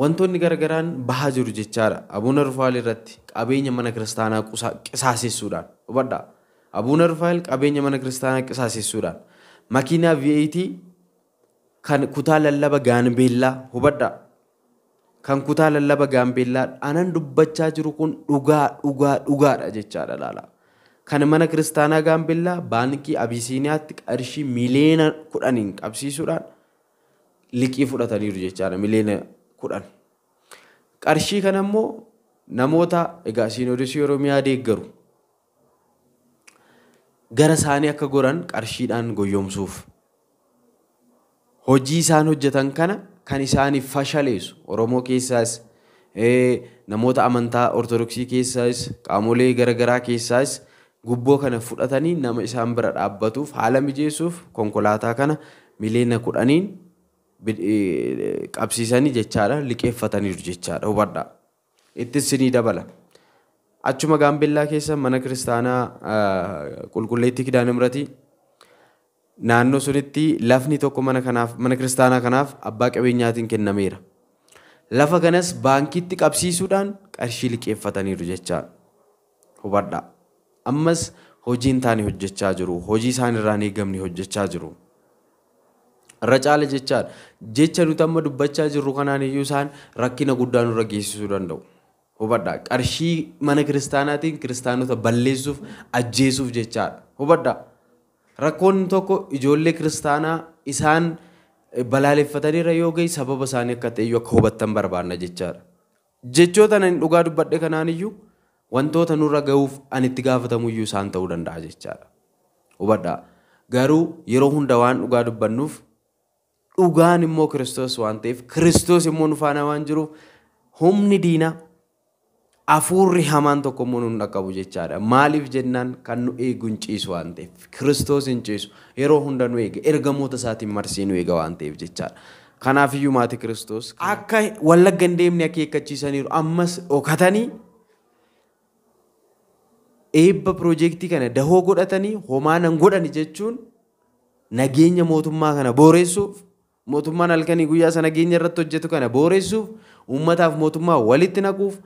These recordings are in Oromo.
wantoonni gargaraan baha jiru jechaadha. Abuun Rufaayil irratti qabeenya mana kiristaanaa qisaasessuudhaan hubadha. Rufaayil qabeenya mana kiristaanaa qisaasessuudhaan makiinaa VAT kan kutaa lallaba gaanbeellaa hubadha. Kan kutaa lallaba gaanbeellaa anan dubbachaa jiru kun dhugaa dhugaa dhugaadha jechaadha laala. Kan mana kiristaanaa gaanbeellaa baankii Abisiiniyaatti qarshii miliyoona kudhaniin qabsiisuudhaan liqii fudhataniiru jechaadha kudhan. Qarshii kana namoota egaa sinodosii Oromiyaa deeggaru gara isaanii akka goran qarshiidhaan goyomsuuf Hojii isaan hojjetan kana kan isaaniif fashaleessu Oromoo keessaas namoota amantaa Ortodoksii keessaas qaamolee garagaraa keessaas gubboo kana fudhatanii nama isaan bira dhaabbatuuf haala mijeessuuf konkolaataa kana mileena kudhaniin qabsiisanii jechaadha liqeeffataniiru jechaadha hubadhaa. Ittis sinii dabala. Achuma gaambellaa keessa mana kiristaanaa qulqulleetti kidaan imratii naannoo sunitti lafni tokko mana kanaaf mana kiristaanaa kanaaf abbaa qabeenyaatiin kennameera. Lafa kanas baankiitti qabsiisuudhaan qarshii liqeeffataniiru jechaadha. Hubadhaa. Ammas hojiin taane hojjechaa jiru. Hojii isaan eegamni hojjechaa jiru. irra caala jechaadha. Jecha nuti amma dubbachaa jirru kanaan iyyuu isaan rakkina guddaa nurra geessisuu danda'u. qarshii mana kiristaanaatiin kiristaanota balleessuuf ajjeesuuf jechaadha. Hubaddaa rakkoon tokko ijoollee kiristaanaa isaan balaaleffataniira yoo sababa isaanii akka ta'e akka hubattan jechaadha. ani dhugaa dubbadhe kanaan iyyuu wantoota nurra gahuuf isaan ta'uu danda'a jechaadha. garuu yeroo hunda waan dhugaa dubbannuuf dhugaan immoo Kiristoos waan ta'eef Kiristoos immoo nufaana waan jiruuf humni diinaa hafuurri hamaan tokko immoo nuun dhaqqabu jechaadha. Maaliif jennaan kan nu eegu hin ciisu waan ta'eef Kiristoos hin ciisu yeroo hunda nu eega ergamoota isaatiin marsee nu eega waan ta'eef jechaadha. Kanaaf iyyuu maatii Kiristoos akka wallagga hin deemne akeekkachiisaniiru ammas dhokatanii eebba piroojeektii kana dahoo godhatanii homaa nan godhani jechuun nageenya mootummaa kana booreessuuf mootummaan halkanii guyyaa sana geenya irratti hojjetu kana booressuuf uummataaf mootummaa walitti naquuf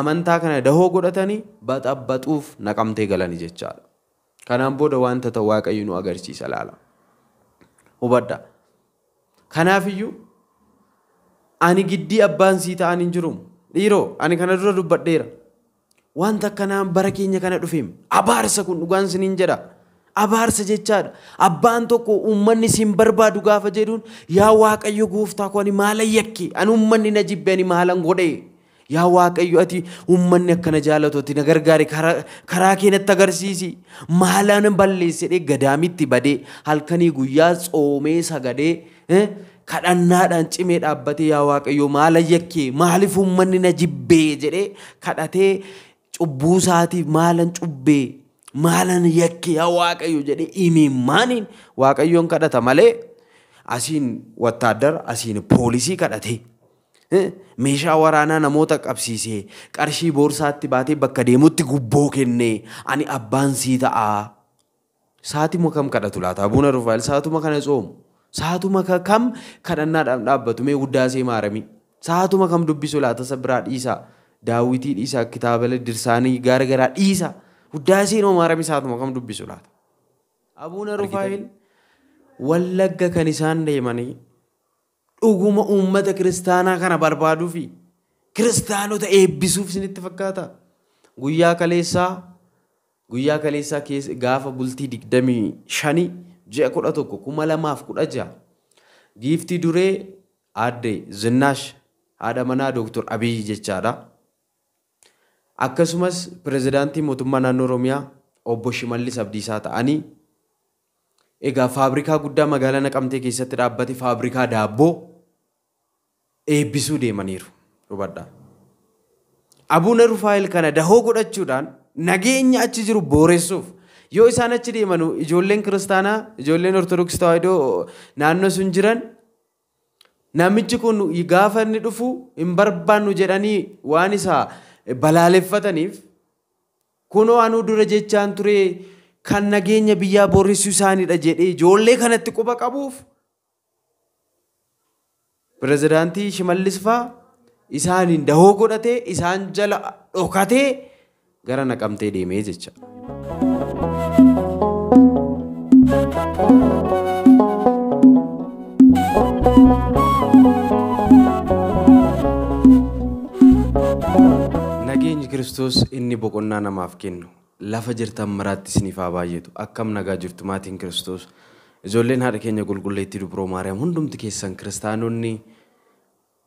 amantaa kana dahoo godhatanii baxabbaxuuf naqamtee galanii jechaadha. Kanaan booda wanta ta'u nu agarsiisa laala. Hubadha. Kanaafiyyuu ani giddii abbaan sii ta'an hin dhiiroo ani kana dura dubbadheera. Wanta akkanaa bara keenya kana dhufeem abaarsa kun dhugaan siniin jedha. abaarsa jechaadha. Abbaan tokko uummanni siin barbaadu gaafa jedhuun yaa Waaqayyo gooftaa koo ani maala yakki ani uummanni na jibbee ani maalan godhee yaa Waaqayyo ati uummanni akkana jaalatu ati na gargaari karaa kee natti agarsiisi maalaan balleesse dhee gadaamitti badee halkanii guyyaa tsoomee sagadee eh, kadhannaadhaan cimee dhaabbatee yaa Waaqayyo maala yakkee maaliif uummanni na jibbee jedhee kadhatee cubbuu isaatiif maalan cubbee. maalan yakki yaa waaqayyo jedhee imimmaaniin waaqayyoon kadhata malee asiin wattaaddara asiin poolisii kadhate. Eh, meeshaa waraanaa namoota qabsiisee qarshii boorsaatti baatee bakka deemutti gubboo kennee ani abbaan sii ta'a. Saatuma kam kadhatu laata? Bu'uura Rufaayil saatuma kana Saatuma kam kadhannaadhaan dhaabbatu guddaasee maarami? Saatuma kam dubbisu laata Daawwitii dirsaanii gaara garaa dhiisaa? Guddaasiin Omaaram isaatuma kam dubbisu laata? Abuun wallagga kan isaan deemanii dhuguma uummata kiristaanaa kana barbaaduu fi kiristaanota eebbisuuf isinitti fakkaata. Guyyaa kaleessaa guyyaa kaleessaa gaafa bultii digdamii shanii ji'a kudha tokko kuma lamaaf kudha ja'a giiftii duree aadde zinash haadha manaa Dooktor Abiyyi jechaadha. akkasumas pirezidaantii mootummaa naannoo Oromiyaa obbo Shimallis Abdiisaa ta'anii egaa faabrikaa guddaa magaalaa Naqamtee keessatti dhaabbate faabrikaa daabboo eebbisuu deemaniiru hubadha. Abuuna Rufaayil kana dahoo godhachuudhaan nageenya achi jiru boressuuf yoo isaan achi deemanu ijoolleen kiristaanaa ijoolleen ortodoksii tawaahidoo naannoo sun jiran namichi kun gaafa inni dhufu hin barbaannu jedhanii waan isaa balaaleffataniif kunoo anuu dura jechaan turee kan nageenya biyyaa isaanii isaaniidha jedhee ijoollee kanatti quba qabuuf pirezidaantii Shimallis fa'aa isaaniin dahoo godhatee isaan jala dhokatee gara naqamtee deemee jecha. Kiristoos inni boqonnaa namaaf kennu lafa jirtan maraatti isiniif haa baay'atu akkam nagaa jirtu maatiin Kiristoos ijoolleen haadha keenya qulqulleettii dubroo maariyaam hundumtu keessan kiristaanonni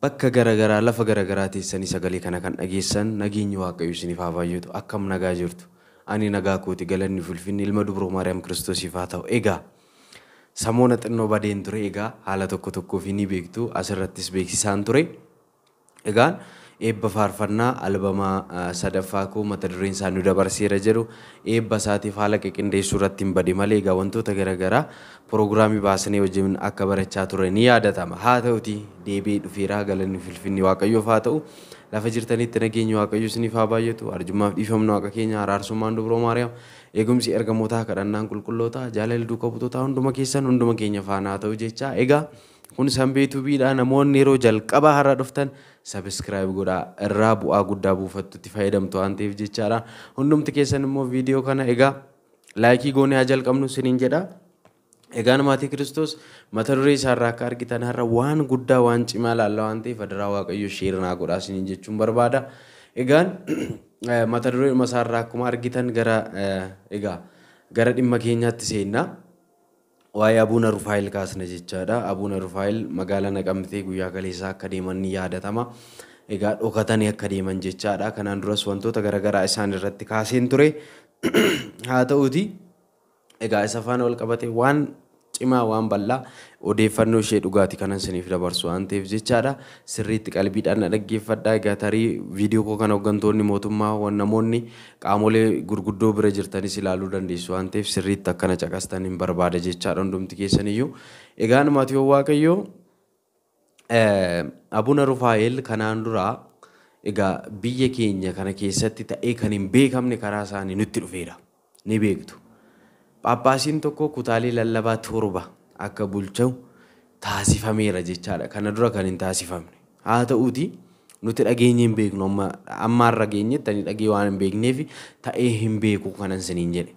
bakka garaa lafa garaagaraa teessanii sagalee kana kan dhageessan nageenyi waaqayyo isiniif haa baay'atu akkam nagaa jirtu ani nagaa galanni fulfinni ilma dubroo maariyaam Kiristoosiif haa ta'u egaa samoona xinnoo badeen ture egaa haala tokko tokkoof ni beektu asirrattis beeksisaan ture egaan. eebba faarfannaa albamaa sadaffaa koo mata dureen isaa nu dabarseera jedhu eebba isaatiif haala qindeessuu irratti hin bade malee egaa wantoota garagaraa. piroogiraamii baasinee wajjin akka barachaa ture ni yaadatama haa ta'utii deebi'ee dhufeera galanni filfinni waaqayyoof haa ta'u lafa jirtanitti nageenya waaqayyo isiniif haa baay'atu arjummaaf dhiifamna waaqa keenya araarsummaan dubroo maariyaam eegumsi ergamootaa kadhannaan qulqullootaa jaalala duukaa butootaa hunduma keessan hunduma keenya faana haa ta'u jechaa egaa. Kun sanbeetuubiidha. Namoonni yeroo jalqabaa har'a dhuftan sabiskiraayib godhaa. Irraa bu'aa guddaa buufattutti fayyadamtu waan ta'eef jechaadha. Hundumti keessan immoo viidiyoo kana egaa laayikii goonee haa jalqabnu siniin jedha. Egaan maatii kiristoos mata duree isaarraa akka argitan har'a waan guddaa waan cimaa laallaa waan ta'eef adaraa waaqayyoo sheerinaa godhaa siniin jechuun barbaada. Egaan mata duree masaarraa akkuma argitan gara egaa gara dhimma keenyaatti seennaa. waa'ee abuuna rufaayil kaasne jechaadha. Abuuna rufaayil magaala naqamtee guyyaa kaleessaa akka deeman ni yaadatama. Egaa dhokatanii akka deeman jechaadha. Kanaan duras wantoota garaa isaan irratti kaaseen ture. Haa ta'uuti egaa isa faana wal qabate waan cimaa waan bal'aa odeeffannoo ishee dhugaati kanan siniif dabarsu waan ta'eef jechaadha. Sirriitti qalbiidhaan dhaggeeffadhaa. Egaa tarii viidiyoo kana hooggantoonni mootummaa namoonni qaamolee gurguddoo bira jirtanis ilaaluu dandeessu waan ta'eef sirriitti akkana caqastan barbaada keessaniyyuu. waaqayyoo abuna rufaa'el kanaan duraa egaa biyya keenya kana keessatti ta'ee kan hin beekamne karaa isaanii nutti dhufeera ni beektu. Paappaasiin tokko kutaalee lallabaa torba akka bulchu taasifameera jechaadha. Kana dura kan hin taasifamne. Haa ta'uuti nuti dhageenye hin beeknu ammaarra geenyetti ani dhagee waan hin beekneef ta'ee hin beeku kanan siniin jedhe.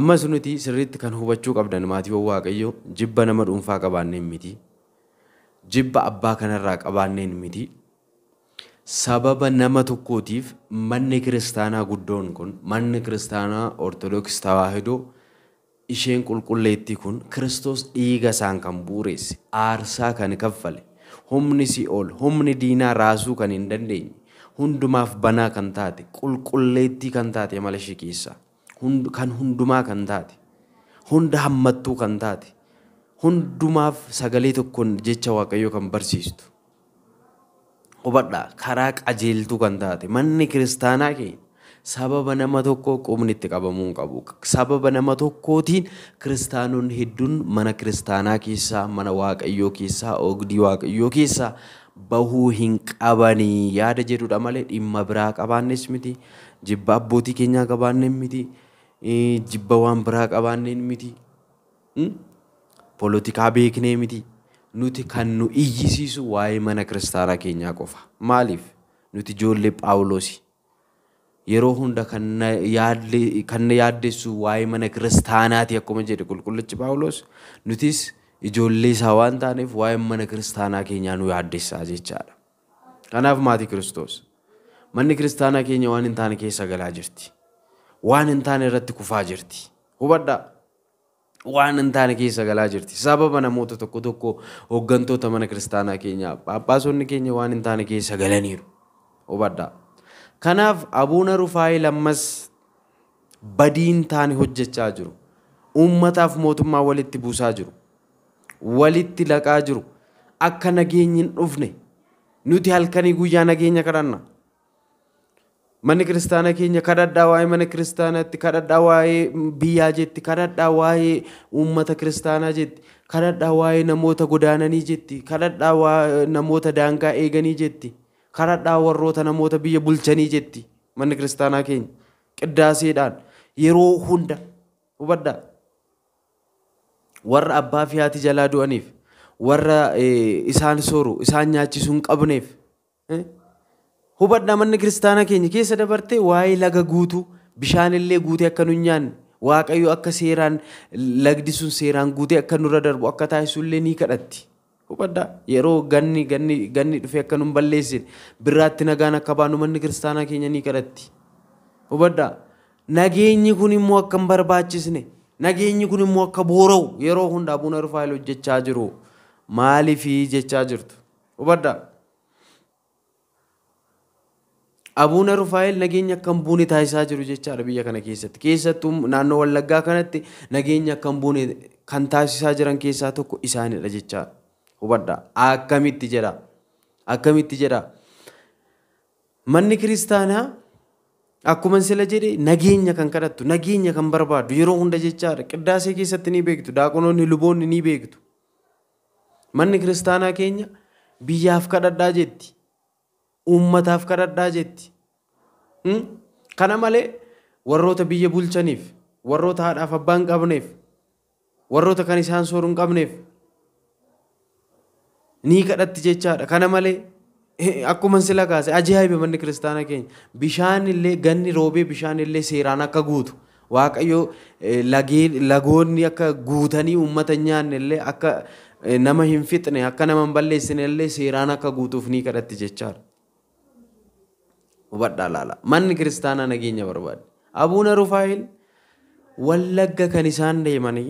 Ammas nuti sirriitti kan hubachuu qabdan maatii waaqayyoo jibba nama dhuunfaa qabaanneen miti. Jibba abbaa kanarraa qabaanneen miti. sababa nama tokkootiif manni kiristaanaa guddoon kun manni kiristaanaa ortodoksii tawaahidoo isheen qulqulleettii kun Kiristoos dhiiga isaan kan buureesse aarsaa kan kaffale humni si'ool humni diinaa raasuu kan hin dandeenye hundumaaf banaa kan taate qulqulleettii kan taate mala ishee kan hundumaa kan taate hunda hammattuu kan taate hundumaaf sagalee tokkoon jecha waaqayyoo kan barsiistu hubadhaa karaa qajeeltuu kan taate manni kiristaanaa keenya sababa nama tokkoo qubni itti qabamuu hin qabu. Sababa nama tokkootiin kiristaanonni hedduun mana kiristaanaa keessaa, mana waaqayyoo keessaa, ogdii waaqayyoo keessaa bahuu hin qabanii yaada jedhudha malee dhimma biraa qabaannes miti. Jibba abbootii keenyaa qabaanneen miti. Jibba waan biraa qabaanneen miti. Hmm? Poolitikaa beeknee miti. Nuti kan nu iyyisiisu waa'ee mana kiristaanaa keenyaa qofa. Maaliif? Nuti ijoollee Phaawulosi. yeroo hunda kan yaaddeessu waa'ee mana kiristaanaati akkuma jedhe qulqullichi Paawulos nutis ijoollee isaa waan taaneef waa'ee mana kiristaanaa keenyaa nu yaaddeessaa jechaadha. Kanaaf maatii kiristoos manni kiristaanaa keenya waan hin taane keessa galaa jirti. Waan hin taane irratti kufaa jirti. Hubadhaa waan hin taane keessa galaa jirti. Sababa namoota tokko tokko hoggantoota mana kiristaanaa keenyaa phaaphaasonni keenya waan hin taane keessa galaniiru. Kanaaf abuuna Rufaayi lammas badiin taane hojjechaa jiru. Uummataaf mootummaa walitti buusaa jiru. Walitti laqaa jiru. Akka nageenyi hin dhufne nuti halkanii guyyaa nageenya kadhanna. Manni kiristaanaa keenya kadhadhaa waa'ee mana kiristaanaatti, kadhadhaa waa'ee biyyaa jetti, kadhadhaa waa'ee uummata kiristaanaa jetti, kadhadhaa waa'ee namoota godaananii jetti, kadhadhaa namoota daangaa eeganii jetti. karadhaa warroota namoota biyya bulchanii jetti manni kiristaanaa keenya qiddaaseedhaan yeroo hunda warra abbaa fi haati jalaa du'aniif warra isaan sooru isaan nyaachisuu hin qabneef hubadhaa manni kiristaanaa keenya keessa dabartee waa'ee laga guutuu bishaanillee guutee akka nu nyaanne waaqayyo akka seeraan lagdi sun seeraan guutee akka nurra darbu akka taasisu ni kadhatti. hubadhaa yeroo ganni ganni ganni dhufee akka nun balleessine biraatti nagaan akka baanu manni kiristaanaa keenya ni kadhatti hubadhaa nageenyi kun immoo akka hin barbaachisne nageenyi kun immoo akka boora'u yeroo hundaa buna rufaa hojjechaa jiru jechaa jirtu Abuun nageenya akka hin buune taasisaa jiru biyya kana keessatti. Keessattuu naannoo Wallaggaa kanatti nageenya akka hin buune kan taasisaa jiran keessaa tokko isaanidha jechaadha. hubadha akkamitti jedha akkamitti jedha manni kiristaanaa akkuma sila jedhe nageenya kan kadhattu nageenya kan barbaadu yeroo hunda jechaadha qiddaasee keessatti ni beektu daaqonoonni luboonni ni beektu manni kiristaanaa keenya biyyaaf kadhadhaa jetti ummataaf kadhadhaa jetti hmm? kana malee warroota biyya bulchaniif warroota haadhaaf abbaan qabneef warroota kan isaan sooru qabneef ni kadhatti jechaadha kana malee akkuma sila kaase ajaa'iba manni kiristaana keenya bishaan illee ganni roobee bishaan illee seeraan akka guutu waaqayyo e, lagoonni akka guutanii uummata nyaanne illee akka e, nama hin fixne akka nama hin balleessine illee seeraan akka guutuuf ni kadhatti jechaadha. laala manni kiristaanaa nageenya wallagga kan isaan deemanii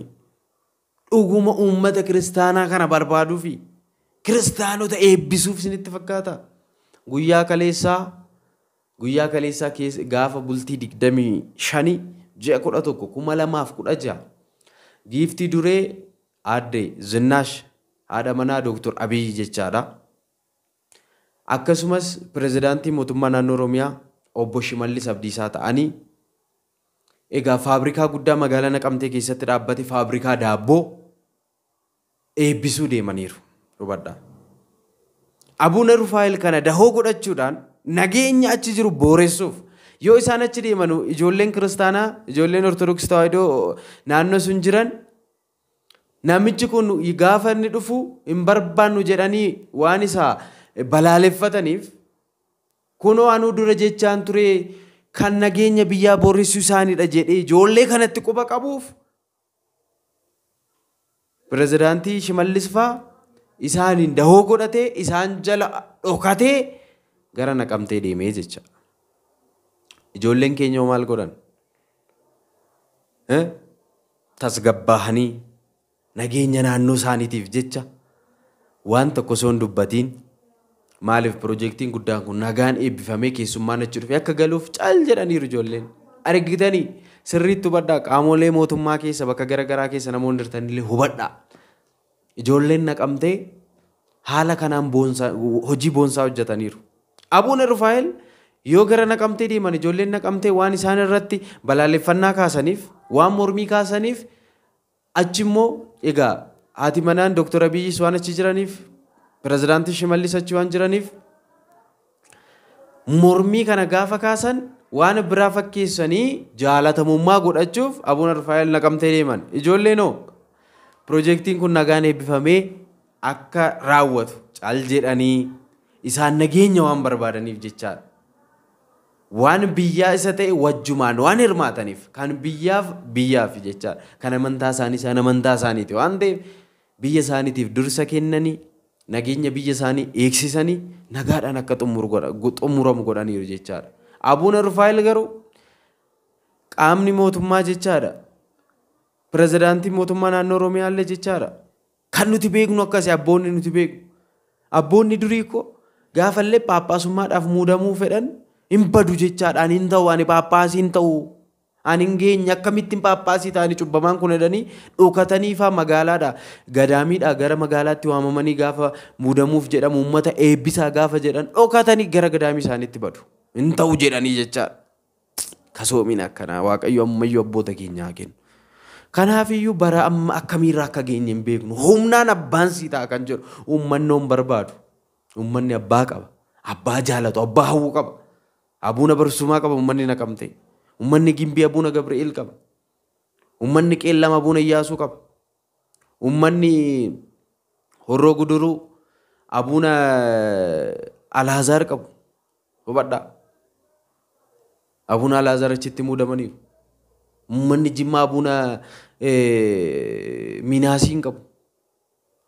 dhuguma uummata kiristaanaa kana barbaaduufi. kiristaanota eebbisuuf isinitti fakkaata. Guyyaa kaleessaa guyyaa kaleessaa gaafa bultii digdamii shanii ji'a kudha tokko kuma lamaaf kudha ja'a. Giiftii duree aadde Zinnaash haadha manaa Dooktor Abiyyi jechaadha. Akkasumas pirezidaantii mootummaa naannoo Oromiyaa obbo Shimallis Abdiisaa ta'anii egaa faabrikaa guddaa magaalaa Naqamtee keessatti dhaabbate faabrikaa daabboo eebbisuu deemaniiru. abuuna Abuun Rufaayil kana dahoo godhachuudhaan nageenya achi jiru booressuuf yoo isaan achi deeman ijoolleen kiristaanaa ijoolleen ortodoksii tawaahidoo naannoo sun jiran namichi kun gaafa inni dhufu hin barbaannu jedhanii waan isaa balaaleffataniif kuno anuu dura jechaan turee kan nageenya biyyaa boorressuu isaaniidha jedhee ijoollee kanatti quba qabuuf pirezidaantii Shimallis fa'aa. isaaniin dahoo godhatee isaan jala dhokatee gara naqamtee deemee jecha. Ijoolleen keenya maal godhan? Tasgabbaahanii nageenya naannoo isaaniitiif jecha waan tokko osoo hin dubbatiin maaliif piroojeektiin guddaan kun nagaan eebbifamee keessummaan achi akka galuuf caal jedhaniiru ijoolleen argitanii sirriitti hubadhaa qaamolee mootummaa keessa bakka garaa keessa namoonni hirtanillee hubadhaa. Ijoolleen naqamtee haala kanaan hojii boonsaa hojjetaniiru. Abuun Rufaa'el yoo gara naqamtee deeman ijoolleen naqamtee waan isaan irratti balaaleffannaa kaasaniif waan mormii kaasaniif achi egaa haati manaan Dooktar Abiyyis waan achi jiraniif pirezidaantii shimalis achi waan jiraniif mormii kana gaafa kaasan waan biraa fakkeessanii jaalatamummaa godhachuuf abuun Rufaa'el naqamtee deeman ijoollee noo. Piroojeektiin kun nagaan eebbifamee akka raawwatu caal jedhanii isaan nageenya waan barbaadaniif jechaadha. Waan biyyaa isa ta'e wajjumaan waan hirmaataniif kan biyyaaf biyyaaf jechaadha. Kan amantaa isaanii isaan amantaa isaaniiti waan ta'e biyya isaaniitiif dursa kennanii nageenya biyya isaanii eegsisanii nagaadhaan akka xumuramu godhaniiru jechaadha. Abuun Rufaayil garuu qaamni mootummaa jechaadha. Pireezidaantiin mootummaa naannoo Oromiyaallee jechaadha. Kan nuti beeknu akkasii abboonni nuti beeknu. Abboonni durii koo gaafallee paappaasummaadhaaf muudamuu fedhan hin badu jechaadha. Ani hin ta'u, ani paappaasii hin ta'u, ani hin geenye ta'anii cubbamaan kun jedhanii dhokatanii fa'aa Gadaamiidhaa gara magaalaatti waamamanii gaafa muudamuuf jedhamu uummata eebbisaa gaafa jedhan gara gadaamii badu. Hin ta'u jedhanii jechaadha. Kasoomiin akkanaa Waaqayyo ammayyuu Kanaafiyyuu bara amma akkamiirraa akka geenye hin beeknu. Humnaan abbaan sii ta'a kan jedhu uummannoon barbaadu. Uummanni abbaa qaba. Abbaa jaalatu. Abbaa hawwu qaba. Abuuna barsumaa qaba uummanni naqam Uummanni gimbii abuuna Gabri'eel qaba. Uummanni qeellama abuuna Iyyaasuu qaba. Uummanni horroo guduruu abuuna eh, Alaazaar qabu. Hubadhaa. Abuuna Alaazaar achitti mudamaniiru. Uummanni Jimmaa Buna eh, Minaasii kabu qabu.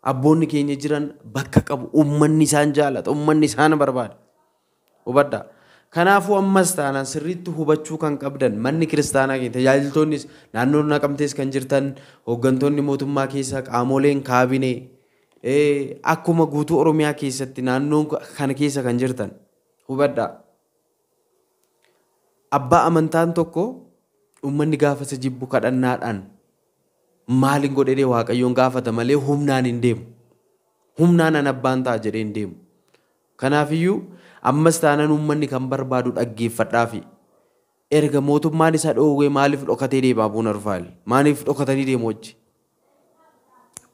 Abboonni keenya jiran bakka qabu. Uummanni isaan jaalata. Uummanni isaan barbaada. Hubadhaa. Kanaafuu ammas taanaan sirriitti hubachuu kan qabdan manni kiristaanaa keenya tajaajiltoonnis naannoo naqamtees kan jirtan hooggantoonni mootummaa keessaa qaamoleen kaabinee eh, akkuma guutuu Oromiyaa keessatti naannoon kana keessa kan jirtan hubadhaa. Abbaa amantaan tokko Uummanni gaafa isa jibbu kadhannaadhaan maaliin godhedhee waaqayyoon gaafata malee humnaan hin deemu. Humnaan an abbaan ta'a jedhee hin deemu. Kanaafiyyuu ammas taanaan uummanni kan barbaadu dhaggeeffadhaafi. Erga mootummaan isaa dhoowwee maaliif dhokatee deemaa buuna rufaali? Maaliif dhokatanii deemu hojii?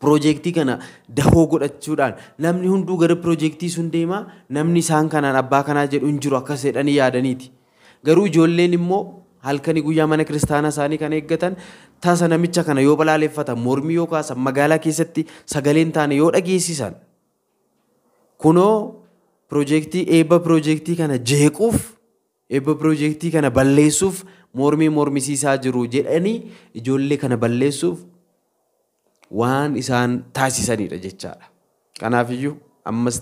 Piroojeektii kana dahoo godhachuudhaan namni hunduu gara piroojeektii sun deemaa namni isaan kanaan abbaa kanaa jedhu hin jiru akka seedhanii yaadaniiti. Garuu ijoolleen immoo halkanii guyyaa mana kiristaanaa isaanii kan eeggatan tasa namicha kana yoo balaaleffatan mormii yoo kaasan magaalaa keessatti sagaleen taane yoo dhageessisan kunoo piroojeektii eebba piroojeektii kana jeequuf eebba piroojeektii kana balleessuuf mormii mormisiisaa jiru jedhanii ijoollee kana balleessuuf waan isaan taasisanidha jechaadha. Kanaafiyyuu ammas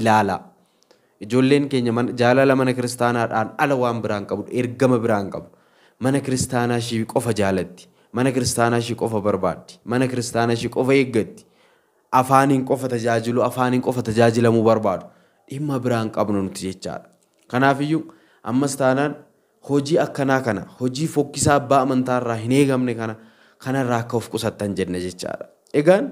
ilaalaa. ijoolleen keenya jaalala mana kiristaanaadhaan ala waan biraan qabu ergama biraan qabu mana kiristaanaa ishii qofa jaalatti mana kiristaanaa ishii qofa barbaaddi mana kiristaanaa ishii qofa eeggatti afaaniin qofa tajaajilu afaaniin qofa tajaajilamuu barbaadu dhimma biraan qabnu nuti Kanaaf iyyuu ammas taanaan hojii akkanaa kana hojii fokkisaa abbaa amantaa irraa hin eegamne kana kanarraa akka of qusattan jenne jechaadha egaan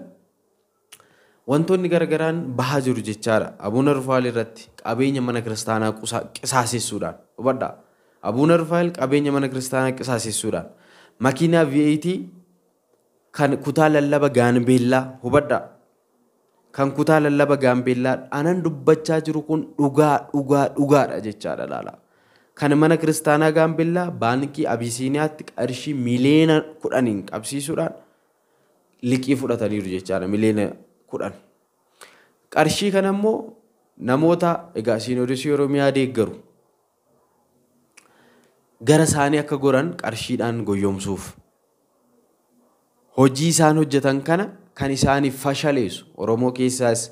wantoonni gargaraan baha jiru jechaadha. Abuun Rufaayil irratti qabeenya mana kiristaanaa qisaasessuudhaan hubadhaa. Rufaayil qabeenya mana kiristaanaa qisaasessuudhaan makiinaa VAT kan kutaa lallaba gaanbeellaa hubadhaa. Kan kutaa lallaba gaanbeellaa anan dubbachaa jiru kun dhugaa dhugaa dhugaadha jechaadha laala. Kan mana kiristaanaa gaanbeellaa baankii Abisiiniyaatti qarshii miliyoona kudhaniin qabsiisuudhaan liqii fudhataniiru jechaadha kudhan. Qarshii kana namoota egaa siinoodisii Oromiyaa deeggaru gara isaanii akka goran qarshiidhaan goyomsuuf hojii isaan hojjetan kana kan isaaniif fashaleessu Oromoo keessaas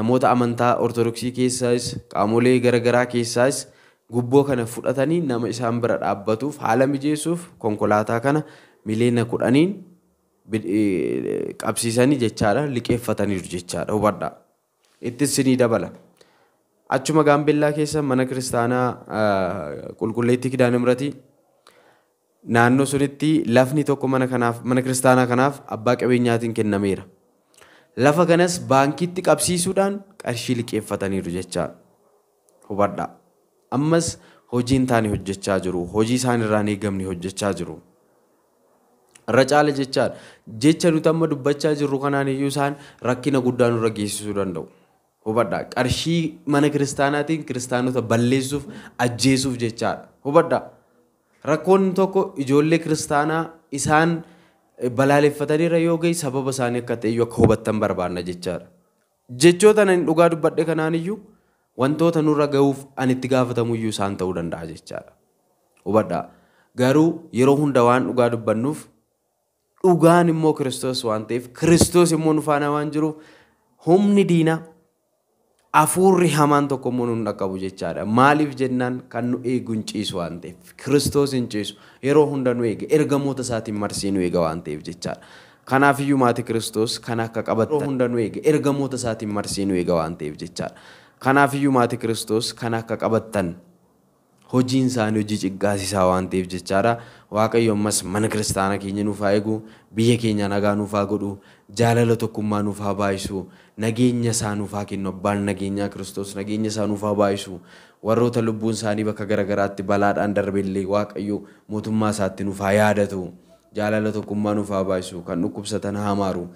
namoota amantaa Ortodoksii keessaas qaamolee garagaraa keessaas gubboo kana fudhatanii nama isaan bira dhaabbatuuf haala mijeessuuf konkolaataa kana mileena kudhaniin qabsiisanii jechaadha liqeeffataniiru jechaadha hubadha. Ittis sinii dabala. Achuma gaambellaa keessa mana kiristaanaa qulqulleetti kidaan imratii naannoo sunitti lafni tokko mana kanaaf mana kiristaanaa kanaaf abbaa qabeenyaatiin kennameera. Lafa kanas baankiitti qabsiisuudhaan qarshii liqeeffataniiru jechaadha. Hubadha. Ammas hojii hin hojjechaa jiru. Hojii isaan irraan hojjechaa jiru. irra caala jechaadha. Jecha nuti amma dubbachaa jirru kanaan iyyuu isaan rakkina guddaa nurra geessisuu danda'u. Hubadhaa qarshii mana kiristaanaatiin kiristaanota balleessuuf ajjeesuuf jechaadha. Hubadhaa rakkoon tokko ijoollee kiristaanaa isaan eh, balaaleffataniira yoo sababa isaanii akka ta'e akka hubattan jechaadha. ani dhugaa dubbadhe kanaan iyyuu wantoota nurra gaafatamu iyyuu isaan ta'uu danda'a jechaadha. Hubadhaa garuu yeroo hunda waan dhugaa dubbannuuf dhugaan immoo Kiristoos waan ta'eef Kiristoos immoo nufaana waan jiruuf humni diina hafuurri hamaan tokko immoo nun dhaqqabu jechaadha. Maaliif jennaan kan nu eegu hin ciisu waan Kiristoos hin ciisu yeroo hunda nu eega ergamoota isaatiin marsee nu eega waan ta'eef jechaadha. Kanaafiyyuu maatii Kiristoos kan akka qabatan yeroo marsee nu eega jechaadha. Kanaafiyyuu maatii Kiristoos kan akka qabatan hojiin isaanii hojii ciggaasisaa waan ta'eef jechaadha. Waaqayyo ammas mana kiristaanaa keenya nuuf haa eegu, biyya keenya nagaa nuuf haa godhu, jaalala tokkummaa nuuf haa baayisu, nageenya isaa nuuf haa kennu, nageenyaa Kiristoos nageenya isaa nuuf baayisu, warroota lubbuun isaanii bakka garaagaraatti balaadhaan darbellee Waaqayyo mootummaa isaatti nuuf yaadatu, jaalala tokkummaa nuuf haa baayisu, kan dhukkubsatan haa maaru.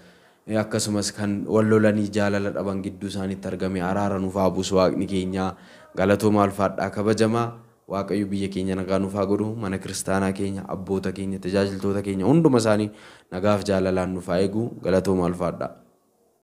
akkasumas kan wallolanii jaalala dhaban gidduu isaaniitti argame araara nuuf haa buusu waaqni keenya galatoomaa alfaadhaa kabajamaa. Waaqayyo biyya keenya nagaa nuuf haa godhu. Mana kiristaanaa keenya, abboota keenya, tajaajiltoota keenya hunduma isaanii nagaaf jaalalaan nuuf haa eegu. Galatooma